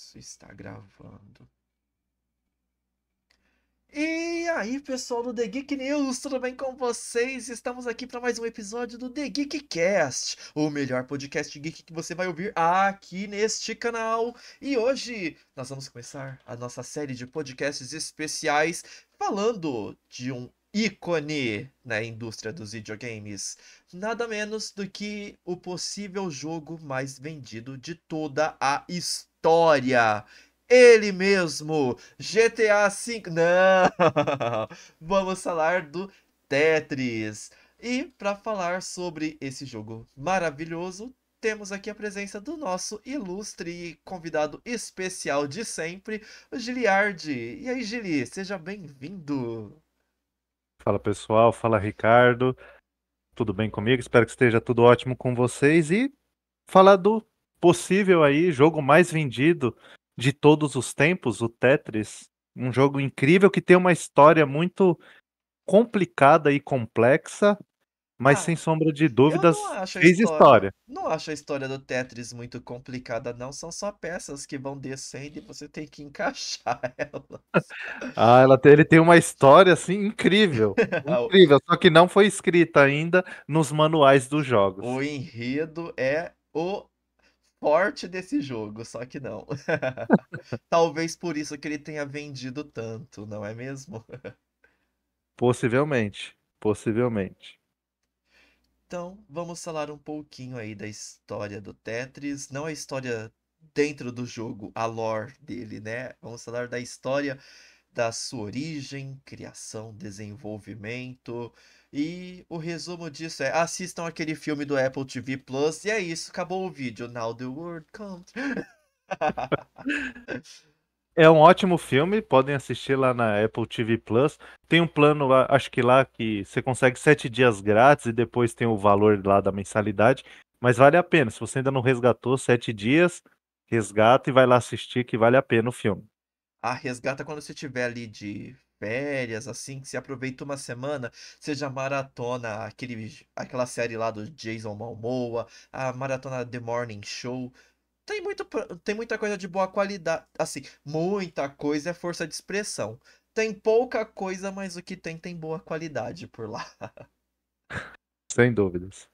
Isso está gravando. E aí, pessoal do The Geek News, tudo bem com vocês? Estamos aqui para mais um episódio do The Geek Cast, o melhor podcast geek que você vai ouvir aqui neste canal. E hoje nós vamos começar a nossa série de podcasts especiais falando de um ícone na indústria dos videogames, nada menos do que o possível jogo mais vendido de toda a história história. Ele mesmo, GTA V. Não! Vamos falar do Tetris. E para falar sobre esse jogo maravilhoso, temos aqui a presença do nosso ilustre convidado especial de sempre, o Giliardi. E aí, Gili, seja bem-vindo. Fala pessoal, fala Ricardo. Tudo bem comigo? Espero que esteja tudo ótimo com vocês e falar do possível aí, jogo mais vendido de todos os tempos, o Tetris. Um jogo incrível que tem uma história muito complicada e complexa, mas ah, sem sombra de dúvidas fez história, história, Não acho a história do Tetris muito complicada, não. São só peças que vão descendo e você tem que encaixar elas. ah, ela tem, ele tem uma história assim incrível, ah, incrível. só que não foi escrita ainda nos manuais dos jogos. O enredo é o porte desse jogo, só que não. Talvez por isso que ele tenha vendido tanto, não é mesmo? Possivelmente, possivelmente. Então, vamos falar um pouquinho aí da história do Tetris, não a história dentro do jogo, a lore dele, né? Vamos falar da história da sua origem, criação, desenvolvimento, e o resumo disso é: assistam aquele filme do Apple TV Plus. E é isso, acabou o vídeo. Now the world comes. é um ótimo filme, podem assistir lá na Apple TV Plus. Tem um plano, acho que lá que você consegue sete dias grátis e depois tem o valor lá da mensalidade. Mas vale a pena. Se você ainda não resgatou sete dias, resgata e vai lá assistir que vale a pena o filme. Ah, resgata quando você tiver ali de férias, assim, que se aproveita uma semana, seja maratona aquele, aquela série lá do Jason Momoa, a maratona The Morning Show. Tem, muito, tem muita coisa de boa qualidade. Assim, muita coisa é força de expressão. Tem pouca coisa, mas o que tem tem boa qualidade por lá. Sem dúvidas.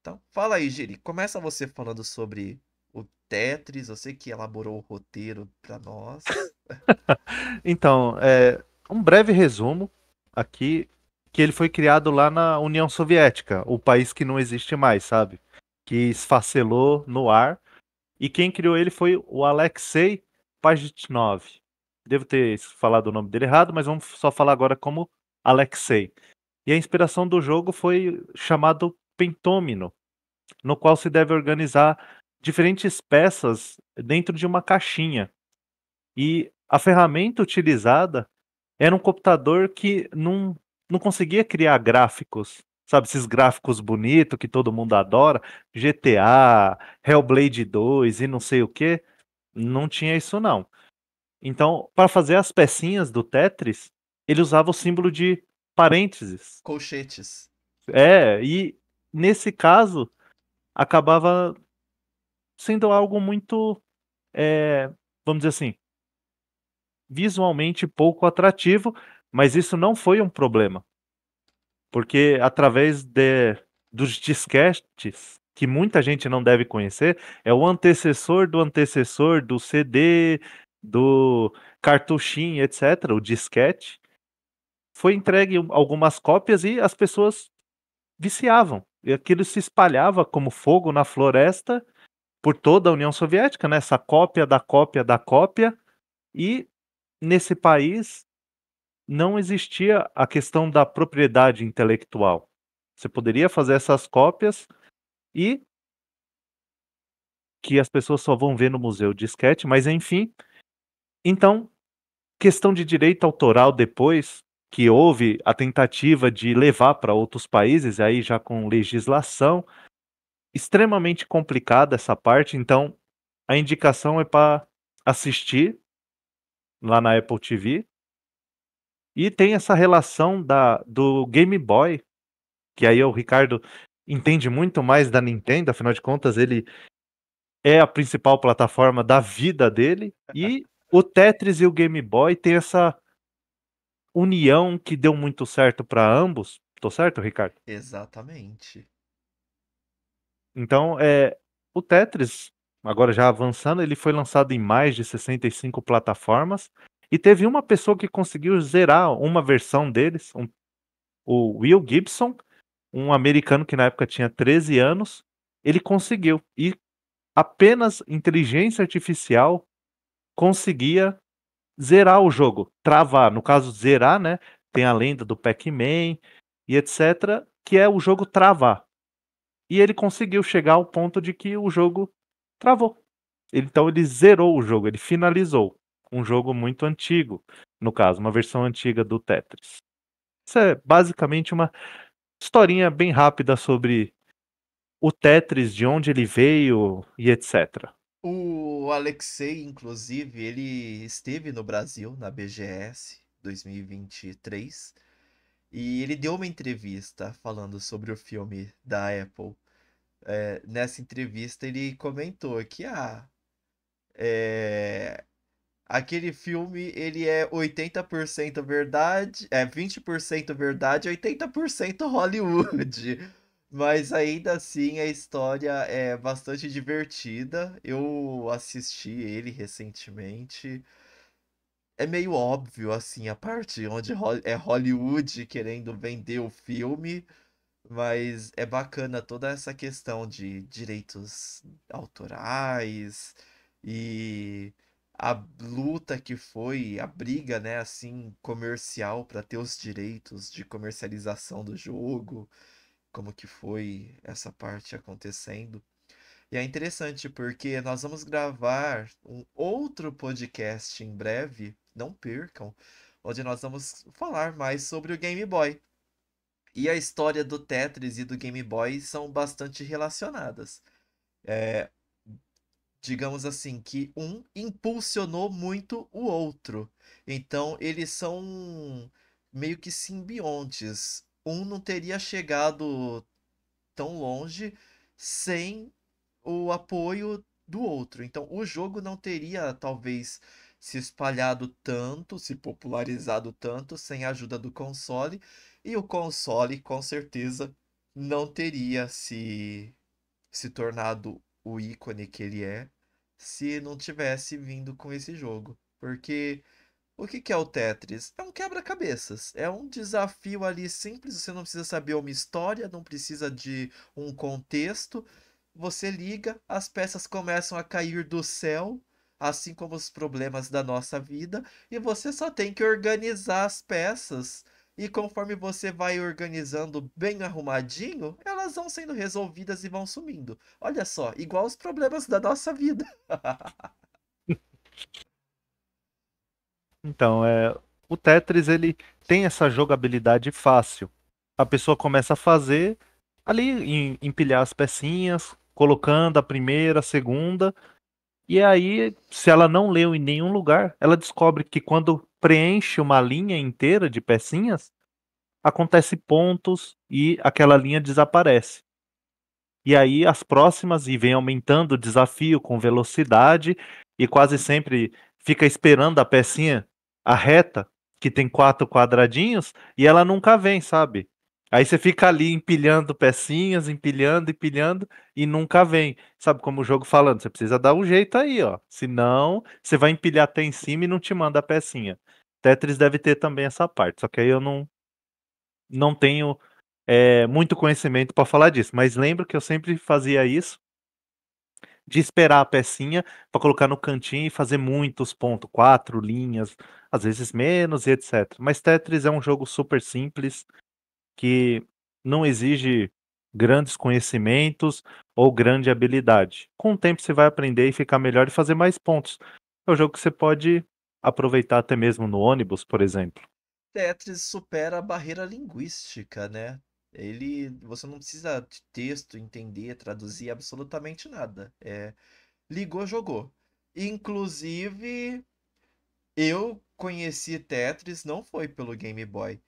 Então, fala aí, Giri. Começa você falando sobre o Tetris, você que elaborou o roteiro para nós. então, é, um breve resumo aqui que ele foi criado lá na União Soviética, o país que não existe mais, sabe? Que esfacelou no ar. E quem criou ele foi o Alexei Pajitnov. Devo ter falado o nome dele errado, mas vamos só falar agora como Alexei. E a inspiração do jogo foi chamado Pentômino, no qual se deve organizar diferentes peças dentro de uma caixinha. E a ferramenta utilizada era um computador que não, não conseguia criar gráficos, sabe? Esses gráficos bonitos que todo mundo adora, GTA, Hellblade 2 e não sei o que, não tinha isso não. Então, para fazer as pecinhas do Tetris, ele usava o símbolo de parênteses. Colchetes. É, e nesse caso, acabava sendo algo muito, é, vamos dizer assim, visualmente pouco atrativo, mas isso não foi um problema. Porque através de, dos disquetes, que muita gente não deve conhecer, é o antecessor do antecessor do CD, do cartuchinho, etc., o disquete. Foi entregue algumas cópias e as pessoas viciavam. E aquilo se espalhava como fogo na floresta por toda a União Soviética, né? essa cópia da cópia da cópia, e nesse país não existia a questão da propriedade intelectual. Você poderia fazer essas cópias e que as pessoas só vão ver no museu de disquete, mas enfim. Então, questão de direito autoral depois que houve a tentativa de levar para outros países aí já com legislação extremamente complicada essa parte, então a indicação é para assistir lá na Apple TV. E tem essa relação da, do Game Boy, que aí o Ricardo entende muito mais da Nintendo, afinal de contas, ele é a principal plataforma da vida dele. E o Tetris e o Game Boy tem essa união que deu muito certo para ambos. Tô certo, Ricardo? Exatamente. Então, é, o Tetris agora já avançando, ele foi lançado em mais de 65 plataformas e teve uma pessoa que conseguiu zerar uma versão deles, um, o Will Gibson, um americano que na época tinha 13 anos, ele conseguiu. E apenas inteligência artificial conseguia zerar o jogo, travar, no caso zerar, né? Tem a lenda do Pac-Man e etc, que é o jogo travar. E ele conseguiu chegar ao ponto de que o jogo travou. Então ele zerou o jogo, ele finalizou um jogo muito antigo, no caso, uma versão antiga do Tetris. Isso é basicamente uma historinha bem rápida sobre o Tetris, de onde ele veio e etc. O Alexei, inclusive, ele esteve no Brasil na BGS 2023 e ele deu uma entrevista falando sobre o filme da Apple é, nessa entrevista ele comentou que ah, é, aquele filme ele é 80% verdade, é 20% verdade, 80% Hollywood. Mas ainda assim a história é bastante divertida. Eu assisti ele recentemente. É meio óbvio assim a parte onde é Hollywood querendo vender o filme mas é bacana toda essa questão de direitos autorais e a luta que foi, a briga, né, assim, comercial para ter os direitos de comercialização do jogo, como que foi essa parte acontecendo. E é interessante porque nós vamos gravar um outro podcast em breve, não percam, onde nós vamos falar mais sobre o Game Boy. E a história do Tetris e do Game Boy são bastante relacionadas. É, digamos assim, que um impulsionou muito o outro. Então, eles são meio que simbiontes. Um não teria chegado tão longe sem o apoio do outro. Então, o jogo não teria, talvez, se espalhado tanto, se popularizado tanto, sem a ajuda do console. E o console, com certeza, não teria se, se tornado o ícone que ele é se não tivesse vindo com esse jogo. Porque o que, que é o Tetris? É um quebra-cabeças. É um desafio ali simples, você não precisa saber uma história, não precisa de um contexto. Você liga, as peças começam a cair do céu, assim como os problemas da nossa vida, e você só tem que organizar as peças e conforme você vai organizando bem arrumadinho, elas vão sendo resolvidas e vão sumindo. Olha só, igual os problemas da nossa vida. então, é, o Tetris ele tem essa jogabilidade fácil. A pessoa começa a fazer ali em, empilhar as pecinhas, colocando a primeira, a segunda, e aí, se ela não leu em nenhum lugar, ela descobre que quando preenche uma linha inteira de pecinhas, acontece pontos e aquela linha desaparece. E aí as próximas e vem aumentando o desafio com velocidade e quase sempre fica esperando a pecinha a reta que tem quatro quadradinhos e ela nunca vem, sabe? Aí você fica ali empilhando pecinhas, empilhando, empilhando e nunca vem. Sabe como o jogo falando, você precisa dar um jeito aí, ó. Senão, você vai empilhar até em cima e não te manda a pecinha. Tetris deve ter também essa parte, só que aí eu não não tenho é, muito conhecimento para falar disso, mas lembro que eu sempre fazia isso de esperar a pecinha para colocar no cantinho e fazer muitos pontos, quatro linhas, às vezes menos e etc. Mas Tetris é um jogo super simples, que não exige grandes conhecimentos ou grande habilidade. Com o tempo você vai aprender e ficar melhor e fazer mais pontos. É um jogo que você pode aproveitar até mesmo no ônibus, por exemplo. Tetris supera a barreira linguística, né? Ele, você não precisa de texto, entender, traduzir absolutamente nada. É, ligou, jogou. Inclusive, eu conheci Tetris não foi pelo Game Boy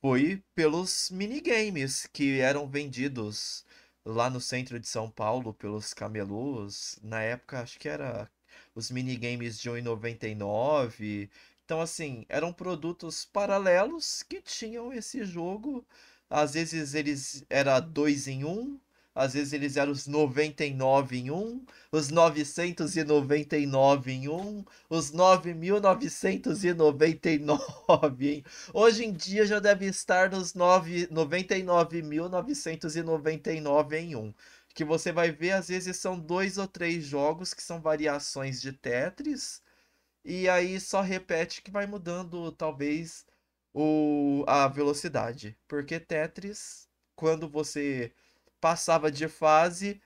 foi pelos minigames que eram vendidos lá no centro de São Paulo pelos camelôs. Na época, acho que era os minigames de 1,99. Então, assim, eram produtos paralelos que tinham esse jogo. Às vezes eles era dois em um, às vezes eles eram os 99 em um, os 999 em um, os 9.999 em... Hoje em dia já deve estar nos 99.999 em um. Que você vai ver, às vezes são dois ou três jogos que são variações de Tetris, e aí só repete que vai mudando, talvez, o... a velocidade. Porque Tetris, quando você passava de fase,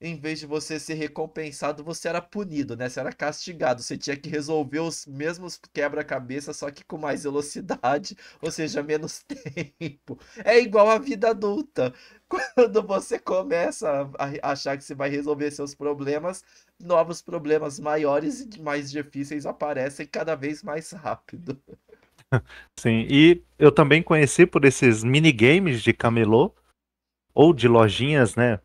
em vez de você ser recompensado, você era punido, né? Você era castigado. Você tinha que resolver os mesmos quebra-cabeça, só que com mais velocidade, ou seja, menos tempo. É igual a vida adulta. Quando você começa a achar que você vai resolver seus problemas, novos problemas maiores e mais difíceis aparecem cada vez mais rápido. Sim, e eu também conheci por esses minigames de camelô, ou de lojinhas, né?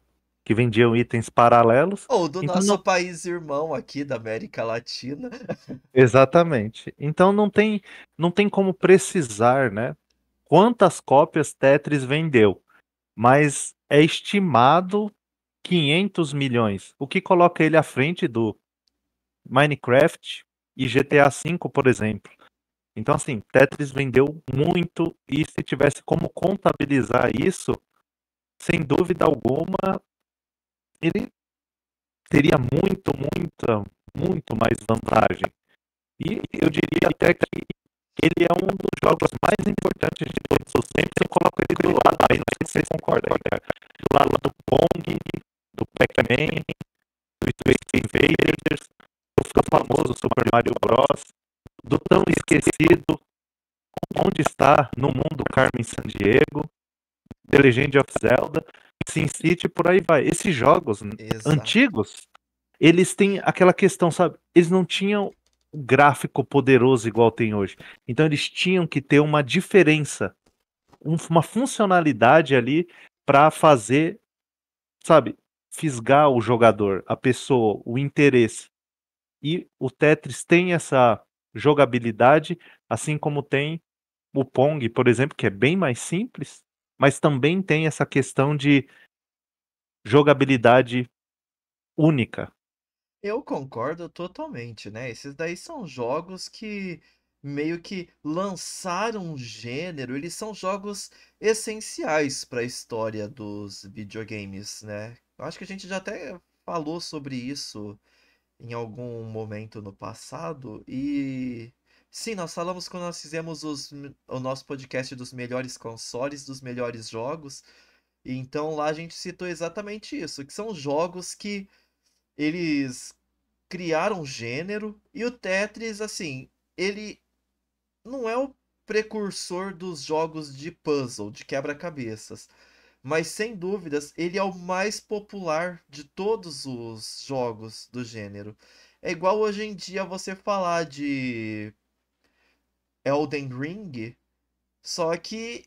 Que vendiam itens paralelos. Ou do então, nosso não... país irmão aqui da América Latina. Exatamente. Então não tem, não tem como precisar, né? Quantas cópias Tetris vendeu. Mas é estimado 500 milhões, o que coloca ele à frente do Minecraft e GTA V, por exemplo. Então, assim, Tetris vendeu muito, e se tivesse como contabilizar isso, sem dúvida alguma, ele teria muito, muita, muito mais vantagem. E eu diria até que ele é um dos jogos mais importantes de todos os tempos. Eu coloco ele do lado, aí não sei se vocês concordam, né? do lado do Pong, do Pac-Man, do Space Invaders, do famoso Super Mario Bros., do tão esquecido Onde Está no Mundo Carmen San Diego, The Legend of Zelda, Sin City, por aí vai. Esses jogos Exato. antigos, eles têm aquela questão, sabe? Eles não tinham gráfico poderoso igual tem hoje. Então eles tinham que ter uma diferença, uma funcionalidade ali para fazer, sabe, fisgar o jogador, a pessoa, o interesse. E o Tetris tem essa jogabilidade, assim como tem o Pong, por exemplo, que é bem mais simples, mas também tem essa questão de jogabilidade única. Eu concordo totalmente, né? Esses daí são jogos que meio que lançaram um gênero, eles são jogos essenciais para a história dos videogames, né? Acho que a gente já até falou sobre isso em algum momento no passado e Sim, nós falamos quando nós fizemos os, o nosso podcast dos melhores consoles, dos melhores jogos. Então lá a gente citou exatamente isso, que são jogos que eles criaram gênero e o Tetris, assim, ele não é o precursor dos jogos de puzzle, de quebra-cabeças, mas sem dúvidas ele é o mais popular de todos os jogos do gênero. É igual hoje em dia você falar de Elden Ring. Só que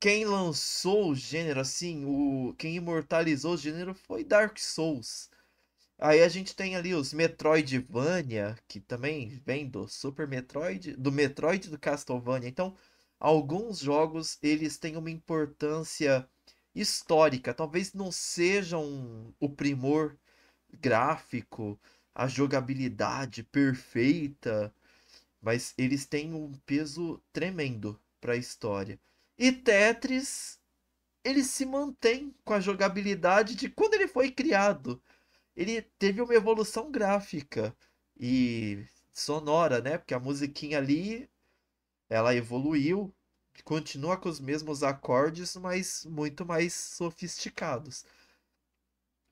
quem lançou o gênero, assim, o quem imortalizou o gênero foi Dark Souls. Aí a gente tem ali os Metroidvania, que também vem do Super Metroid, do Metroid do Castlevania. Então, alguns jogos eles têm uma importância histórica, talvez não sejam o primor gráfico, a jogabilidade perfeita, mas eles têm um peso tremendo para a história. E Tetris, ele se mantém com a jogabilidade de quando ele foi criado. Ele teve uma evolução gráfica e sonora, né? Porque a musiquinha ali, ela evoluiu, continua com os mesmos acordes, mas muito mais sofisticados.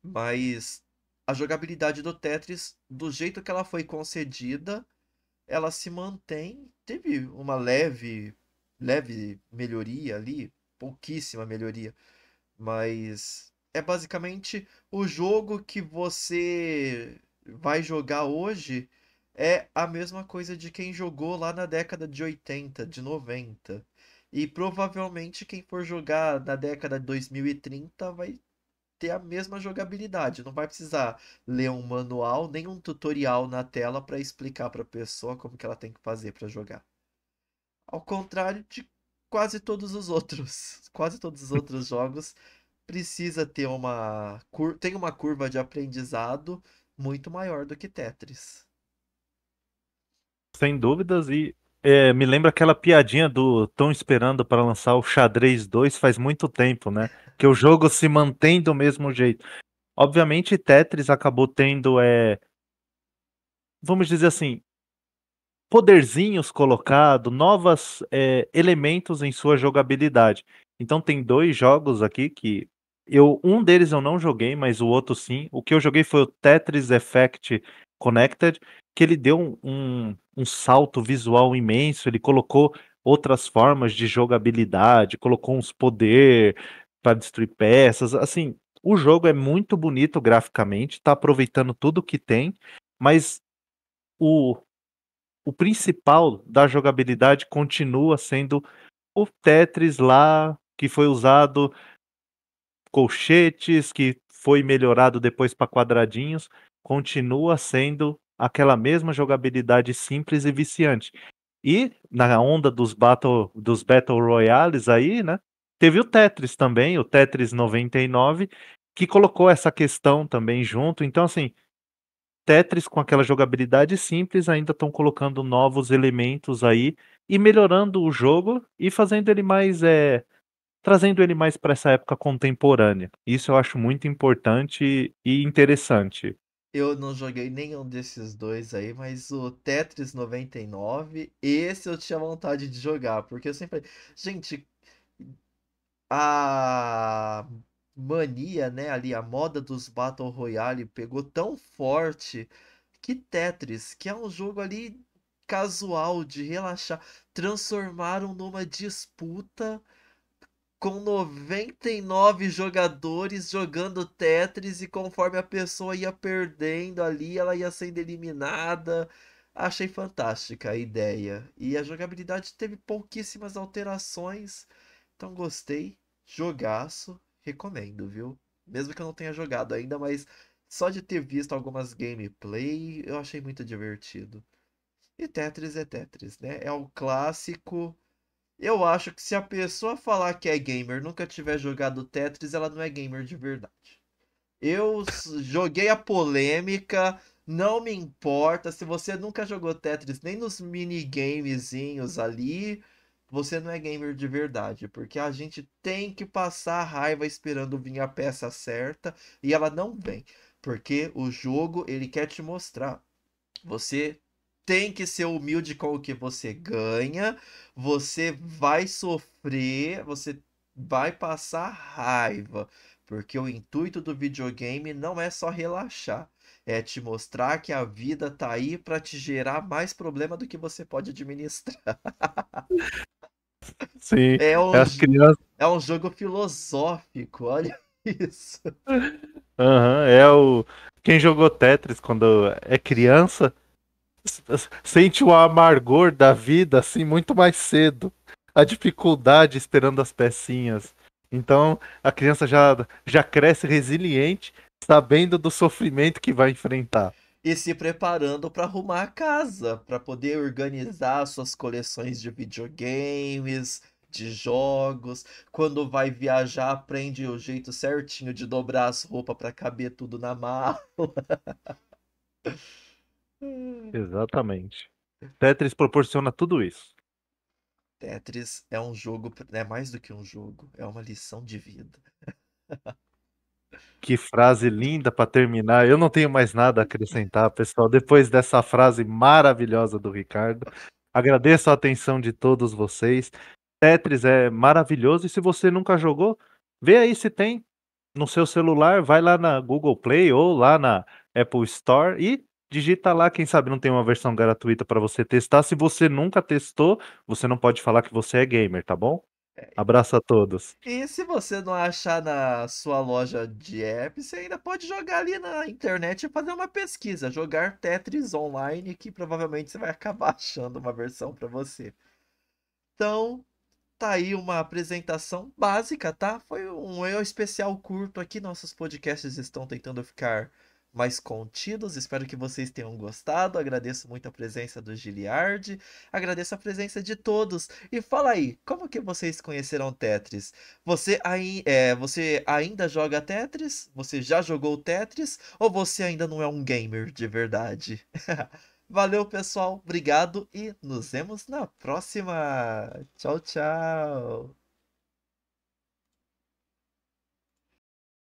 Mas a jogabilidade do Tetris, do jeito que ela foi concedida, ela se mantém. Teve uma leve, leve melhoria ali, pouquíssima melhoria, mas é basicamente o jogo que você vai jogar hoje é a mesma coisa de quem jogou lá na década de 80, de 90. E provavelmente quem for jogar na década de 2030 vai ter a mesma jogabilidade. Não vai precisar ler um manual, nem um tutorial na tela para explicar para a pessoa como que ela tem que fazer para jogar. Ao contrário de quase todos os outros, quase todos os outros jogos precisa ter uma tem uma curva de aprendizado muito maior do que Tetris. Sem dúvidas e é, me lembra aquela piadinha do tão esperando para lançar o xadrez 2 faz muito tempo, né? Que o jogo se mantém do mesmo jeito. Obviamente, Tetris acabou tendo, é, vamos dizer assim, poderzinhos colocados, novos é, elementos em sua jogabilidade. Então tem dois jogos aqui que eu um deles eu não joguei, mas o outro sim. O que eu joguei foi o Tetris Effect Connected, que ele deu um, um um salto visual imenso, ele colocou outras formas de jogabilidade, colocou uns poder para destruir peças, assim, o jogo é muito bonito graficamente, está aproveitando tudo que tem, mas o, o principal da jogabilidade continua sendo o Tetris lá, que foi usado colchetes, que foi melhorado depois para quadradinhos, continua sendo aquela mesma jogabilidade simples e viciante. E na onda dos Battle, dos battle Royales aí, né? Teve o Tetris também, o Tetris 99, que colocou essa questão também junto. Então, assim, Tetris com aquela jogabilidade simples ainda estão colocando novos elementos aí e melhorando o jogo e fazendo ele mais. É, trazendo ele mais para essa época contemporânea. Isso eu acho muito importante e interessante. Eu não joguei nenhum desses dois aí, mas o Tetris 99, esse eu tinha vontade de jogar, porque eu sempre. Gente, a mania, né, ali, a moda dos Battle Royale pegou tão forte que Tetris, que é um jogo ali casual, de relaxar, transformaram numa disputa com 99 jogadores jogando Tetris e conforme a pessoa ia perdendo ali, ela ia sendo eliminada. Achei fantástica a ideia. E a jogabilidade teve pouquíssimas alterações, então gostei. Jogaço, recomendo, viu? Mesmo que eu não tenha jogado ainda, mas só de ter visto algumas gameplay, eu achei muito divertido. E Tetris é Tetris, né? É o clássico eu acho que se a pessoa falar que é gamer nunca tiver jogado Tetris, ela não é gamer de verdade. Eu joguei a polêmica, não me importa. Se você nunca jogou Tetris, nem nos minigamezinhos ali, você não é gamer de verdade, porque a gente tem que passar a raiva esperando vir a peça certa e ela não vem, porque o jogo ele quer te mostrar. Você tem que ser humilde com o que você ganha. Você vai sofrer, você vai passar raiva, porque o intuito do videogame não é só relaxar, é te mostrar que a vida tá aí para te gerar mais problema do que você pode administrar. Sim. É um, é crianças... é um jogo filosófico, olha isso. Uhum, é o quem jogou Tetris quando é criança sente o amargor da vida assim muito mais cedo. A dificuldade esperando as pecinhas. Então a criança já, já cresce resiliente, sabendo do sofrimento que vai enfrentar. E se preparando para arrumar a casa, para poder organizar suas coleções de videogames, de jogos. Quando vai viajar, aprende o jeito certinho de dobrar as roupas para caber tudo na mala. Hum. Exatamente. Tetris proporciona tudo isso. Tetris é um jogo, é mais do que um jogo, é uma lição de vida. Que frase linda para terminar. Eu não tenho mais nada a acrescentar, pessoal. Depois dessa frase maravilhosa do Ricardo, agradeço a atenção de todos vocês. Tetris é maravilhoso e se você nunca jogou, vê aí se tem no seu celular, vai lá na Google Play ou lá na Apple Store e digita lá, quem sabe não tem uma versão gratuita para você testar. Se você nunca testou, você não pode falar que você é gamer, tá bom? É, Abraço a todos. E se você não achar na sua loja de apps, você ainda pode jogar ali na internet e fazer uma pesquisa, jogar Tetris online, que provavelmente você vai acabar achando uma versão para você. Então, tá aí uma apresentação básica, tá? Foi um eu especial curto aqui, nossos podcasts estão tentando ficar mais contidos. Espero que vocês tenham gostado. Agradeço muito a presença do Giliard, agradeço a presença de todos. E fala aí, como que vocês conheceram Tetris? Você, aí, é, você ainda joga Tetris? Você já jogou Tetris? Ou você ainda não é um gamer de verdade? Valeu, pessoal. Obrigado e nos vemos na próxima. Tchau, tchau.